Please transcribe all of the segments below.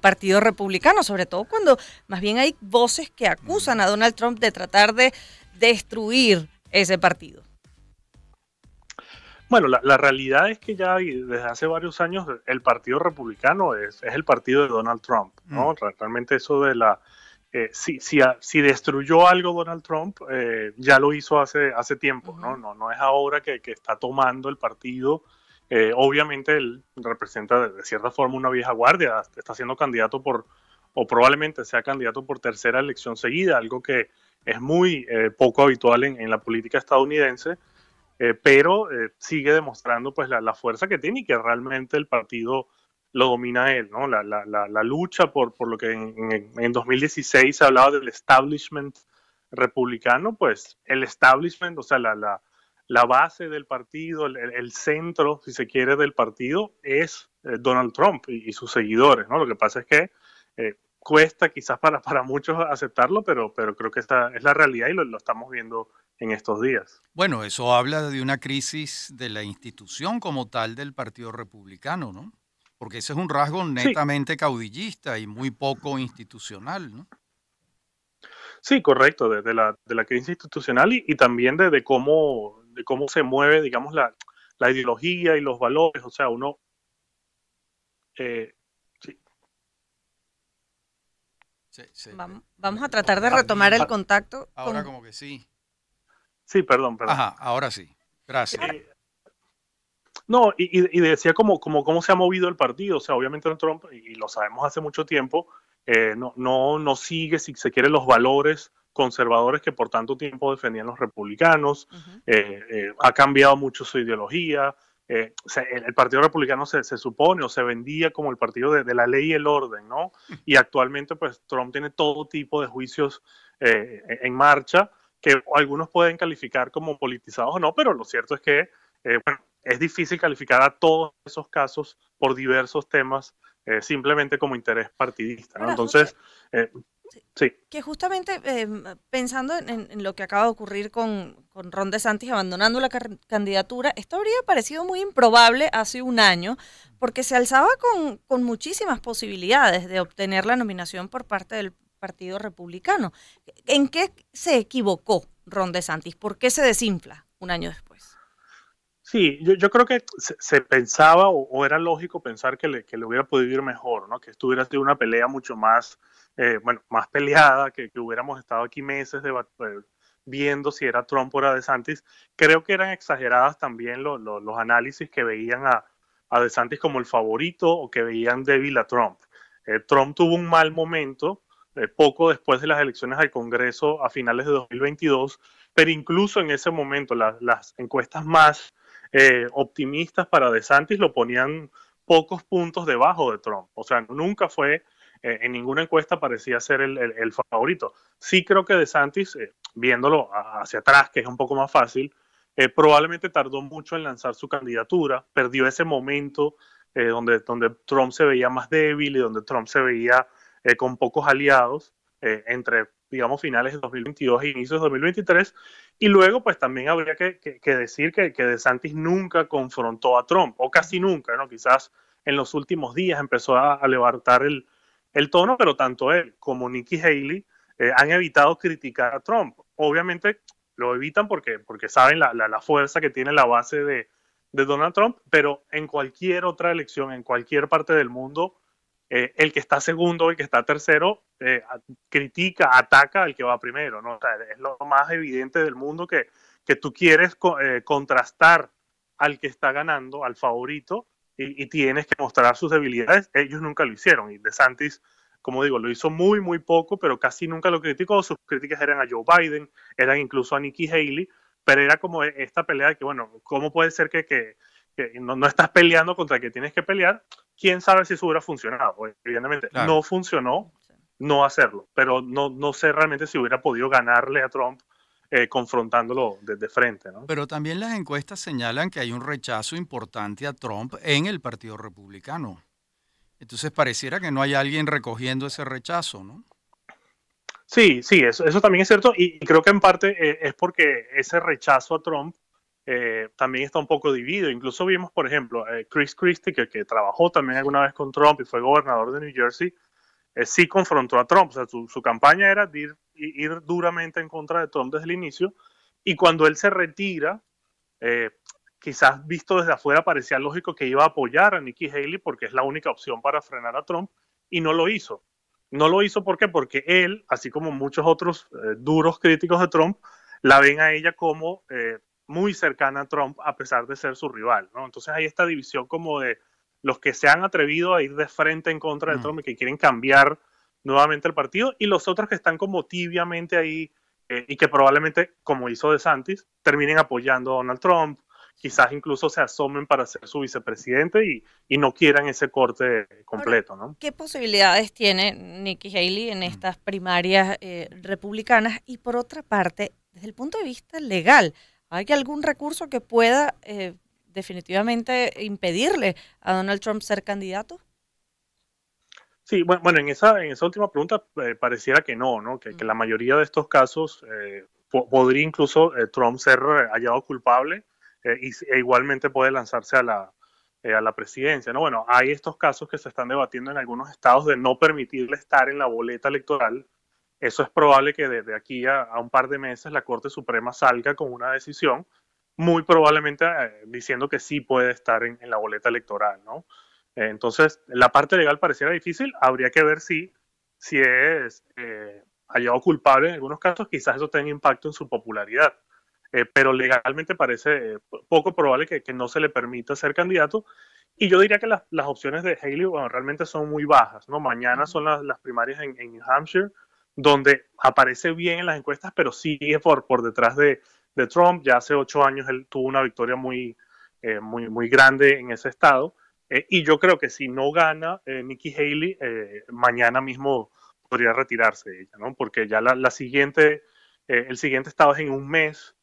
Partido Republicano, sobre todo cuando más bien hay voces que acusan a Donald Trump de tratar de destruir ese partido. Bueno, la, realidad es que ya desde hace varios años el Partido Republicano es, es el partido de Donald Trump, ¿no? Mm. Realmente eso de la... Eh, si, si, destruyó algo Donald Trump, eh, ya lo hizo hace, hace tiempo, ¿no? No, no es ahora que, que, está tomando el partido eh, obviamente él representa de, cierta forma una vieja guardia, está siendo candidato por, o probablemente sea candidato por tercera elección seguida, algo que es muy eh, poco habitual en, la política estadounidense, eh, pero sigue demostrando pues la, fuerza que tiene y que realmente el partido lo domina él, ¿no? La, lucha por, por, lo que en, en 2016 se hablaba del establishment republicano, pues el establishment, o sea, la la base del partido, el, centro, si se quiere, del partido es eh, Donald Trump y, sus seguidores, ¿no? Lo que pasa es que eh, cuesta quizás para, para muchos aceptarlo, pero, pero creo que esta es la realidad y lo, estamos viendo en estos días. Bueno, eso habla de una crisis de la institución como tal del Partido Republicano, ¿no? Porque ese es un rasgo netamente caudillista y muy poco institucional, ¿no? Sí, correcto, de, la, de la crisis institucional y, también de, de cómo de cómo se mueve, digamos, la, ideología y los valores. O sea, uno... Eh, sí. Sí, Vamos, a tratar de retomar el ah, contacto. Ahora como que sí. Sí, perdón, perdón. Ajá, ahora sí. Gracias. Eh, no, y, decía como, cómo se ha movido el partido. O sea, obviamente Trump, y lo sabemos hace mucho tiempo, eh, no, no, no sigue, si se quiere, los valores conservadores que por tanto tiempo defendían los republicanos, eh, eh, ha cambiado mucho su ideología. Eh, el, Partido Republicano se, supone o se vendía como el partido de, la ley y el orden, ¿no? Mm. Y actualmente, pues Trump tiene todo tipo de juicios en marcha que algunos pueden calificar como politizados o no, pero lo cierto es que es difícil calificar a todos esos casos por diversos temas simplemente como interés partidista. ¿no? Entonces, que justamente em, pensando en, lo que acaba de ocurrir con, con Ron DeSantis abandonando la candidatura, esto habría parecido muy improbable hace un año, porque se alzaba con, con muchísimas posibilidades de obtener la nominación por parte del Partido Republicano. ¿En qué se equivocó Ron DeSantis? ¿Por qué se desinfla un año después? Sí, yo, creo que se, pensaba o, era lógico pensar que le, que le, hubiera podido ir mejor, ¿no? Que estuviera sido una pelea mucho más, eh, bueno, más peleada, que, hubiéramos estado aquí meses eh, viendo si era Trump o era DeSantis. Creo que eran exageradas también los análisis que veían a, a DeSantis como el favorito o que veían débil a Trump. Eh, Trump tuvo un mal momento poco después de las elecciones al Congreso a finales de 2022, pero incluso en ese momento las encuestas más eh, optimistas para DeSantis lo ponían pocos puntos debajo de Trump. O sea, nunca fue, eh, en ninguna encuesta parecía ser el, favorito. Sí creo que DeSantis, eh, viéndolo hacia atrás, que es un poco más fácil, probablemente tardó mucho en lanzar su candidatura, perdió ese momento donde, donde Trump se veía más débil y donde Trump se veía con pocos aliados, entre digamos, finales de 2022 e inicios de 2023. Y luego, pues también habría que, decir que, que DeSantis nunca confrontó a Trump, o casi nunca, ¿no? Quizás en los últimos días empezó a, levantar el, tono, pero tanto él como Nikki Haley eh, han evitado criticar a Trump. Obviamente lo evitan porque, porque saben la, fuerza que tiene la base de, de Donald Trump, pero en cualquier otra elección, en cualquier parte del mundo, eh, el que está segundo, el que está tercero, eh, critica, ataca al que va primero, ¿no? es lo más evidente del mundo que, que tú quieres eh, contrastar al que está ganando, al favorito, y, tienes que mostrar sus debilidades. Ellos nunca lo hicieron, y De Santis, como digo, lo hizo muy, muy poco, pero casi nunca lo criticó. Sus críticas eran a Joe Biden, eran incluso a Nikki Haley, pero era como e, esta pelea de que, bueno, ¿cómo puede ser que no, estás peleando contra el que tienes que pelear, quién sabe si eso hubiera funcionado. Evidentemente, no funcionó no hacerlo, pero no, no sé realmente si hubiera podido ganarle a Trump eh, confrontándolo desde frente. Pero también las encuestas señalan que hay un rechazo importante a Trump en el Partido Republicano. Entonces pareciera que no hay alguien recogiendo ese rechazo, ¿no? Sí, sí, eso, eso también es cierto y creo que en parte eh, es porque ese rechazo a Trump eh, también está un poco dividido. Incluso vimos, por ejemplo, Chris Christie, que, trabajó también alguna vez con Trump y fue gobernador de New Jersey, eh, sí confrontó a Trump. O sea, su, campaña era ir, duramente en contra de Trump desde el inicio. Y cuando él se retira, eh, quizás visto desde afuera parecía lógico que iba a apoyar a Nikki Haley porque es la única opción para frenar a Trump y no lo hizo. No lo hizo ¿por porque él, así como muchos otros duros críticos de Trump, la ven a ella como muy cercana a Trump a pesar de ser su rival, ¿no? Entonces hay esta división como de los que se han atrevido a ir de frente en contra de mm. Trump y que quieren cambiar nuevamente el partido y los otros que están como tibiamente ahí eh, y que probablemente, como hizo DeSantis, terminen apoyando a Donald Trump, quizás incluso se asomen para ser su vicepresidente y, no quieran ese corte completo, ¿no? ¿Qué posibilidades tiene Nikki Haley en mm. estas primarias eh, republicanas? Y por otra parte, desde el punto de vista legal, ¿Hay algún recurso que pueda eh, definitivamente impedirle a Donald Trump ser candidato? Sí, bueno, en, esa, en esa última pregunta eh, pareciera que no, ¿no? Que, la mayoría de estos casos eh, podría incluso Trump ser hallado culpable y, e igualmente puede lanzarse a la, a la presidencia, ¿no? Bueno, hay estos casos que se están debatiendo en algunos estados de no permitirle estar en la boleta electoral eso es probable que desde aquí a, un par de meses la Corte Suprema salga con una decisión, muy probablemente eh, diciendo que sí puede estar en, la boleta electoral, ¿no? Eh, entonces, la parte legal pareciera difícil, habría que ver si, si es eh, hallado culpable en algunos casos, quizás eso tenga impacto en su popularidad. pero legalmente parece poco probable que, no se le permita ser candidato. Y yo diría que las, opciones de Haley realmente son muy bajas. ¿no? Mañana son las, primarias en New Hampshire, donde aparece bien en las encuestas, pero sigue por, por detrás de, Trump. Ya hace ocho años él tuvo una victoria muy, eh, muy, muy grande en ese estado. Eh, y yo creo que si no gana eh, Nikki Haley, eh, mañana mismo podría retirarse ella, ¿no? Porque ya la, siguiente, el siguiente estado es en un mes.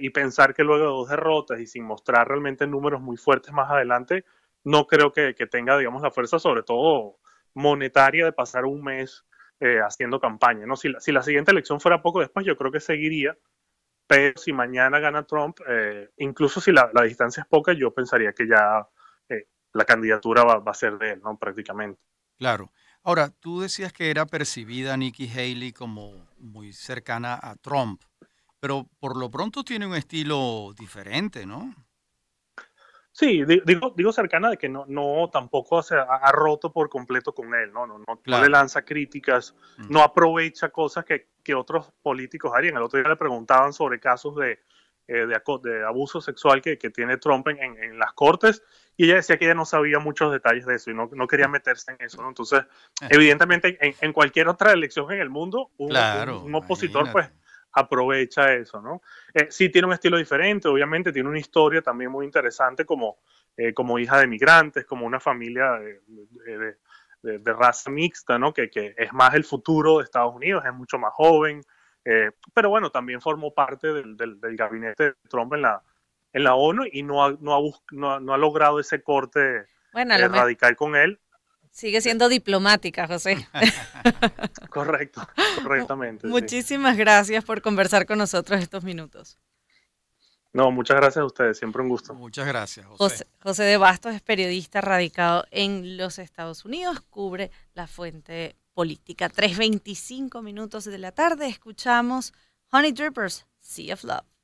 y pensar que luego de dos derrotas y sin mostrar realmente números muy fuertes más adelante, no creo que, que tenga, digamos, la fuerza, sobre todo monetaria, de pasar un mes eh, haciendo campaña. ¿no? Si la, siguiente elección fuera poco después, yo creo que seguiría, pero si mañana gana Trump, eh, incluso si la, distancia es poca, yo pensaría que ya eh, la candidatura va, va, a ser de él, ¿no? prácticamente. Claro. Ahora, tú decías que era percibida Nikki Haley como muy cercana a Trump, pero por lo pronto tiene un estilo diferente, ¿no? Sí, digo, digo cercana de que no, no tampoco se ha, roto por completo con él, no, no, no, le lanza críticas, no aprovecha cosas que, otros políticos harían. El otro día le preguntaban sobre casos de, eh, de, abuso sexual que, tiene Trump en, las cortes y ella decía que ella no sabía muchos detalles de eso y no, no quería meterse en eso. Entonces, eh. evidentemente, en, cualquier otra elección en el mundo, un, opositor, pues aprovecha eso, ¿no? Eh, sí tiene un estilo diferente, obviamente tiene una historia también muy interesante como, eh, como hija de migrantes, como una familia de, de, raza mixta, ¿no? Que, es más el futuro de Estados Unidos, es mucho más joven, eh, pero bueno, también formó parte del, gabinete de Trump en la, en la ONU y no ha, no no ha, logrado ese corte radical con él Sigue siendo diplomática, José. Correcto, correctamente. Muchísimas gracias por conversar con nosotros estos minutos. No, muchas gracias a ustedes, siempre un gusto. Muchas gracias, José. José, de Bastos es periodista radicado en los Estados Unidos, cubre la fuente política. 3.25 minutos de la tarde escuchamos Honey Drippers, Sea of Love.